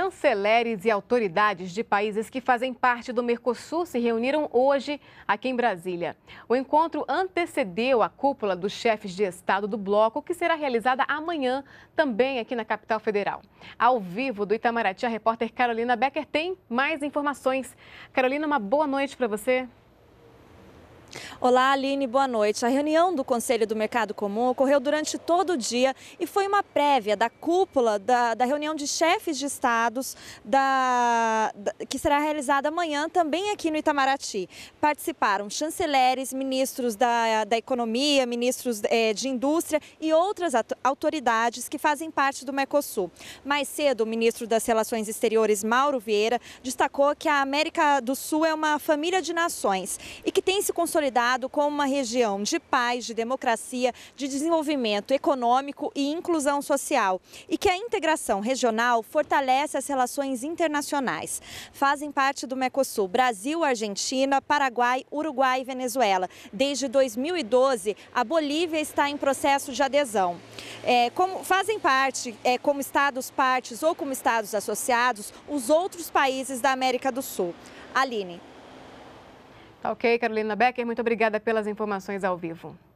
Chanceleres e autoridades de países que fazem parte do Mercosul se reuniram hoje aqui em Brasília. O encontro antecedeu a cúpula dos chefes de Estado do bloco, que será realizada amanhã, também aqui na capital federal. Ao vivo do Itamaraty, a repórter Carolina Becker tem mais informações. Carolina, uma boa noite para você. Olá, Aline, boa noite. A reunião do Conselho do Mercado Comum ocorreu durante todo o dia e foi uma prévia da cúpula da, da reunião de chefes de estados da, da, que será realizada amanhã também aqui no Itamaraty. Participaram chanceleres, ministros da, da Economia, ministros é, de Indústria e outras autoridades que fazem parte do Mercosul. Mais cedo, o ministro das Relações Exteriores, Mauro Vieira, destacou que a América do Sul é uma família de nações e que tem se consolidado consolidado como uma região de paz, de democracia, de desenvolvimento econômico e inclusão social. E que a integração regional fortalece as relações internacionais. Fazem parte do Mercosul Brasil, Argentina, Paraguai, Uruguai e Venezuela. Desde 2012, a Bolívia está em processo de adesão. É, como, fazem parte, é, como estados partes ou como estados associados, os outros países da América do Sul. Aline, Tá ok, Carolina Becker, muito obrigada pelas informações ao vivo.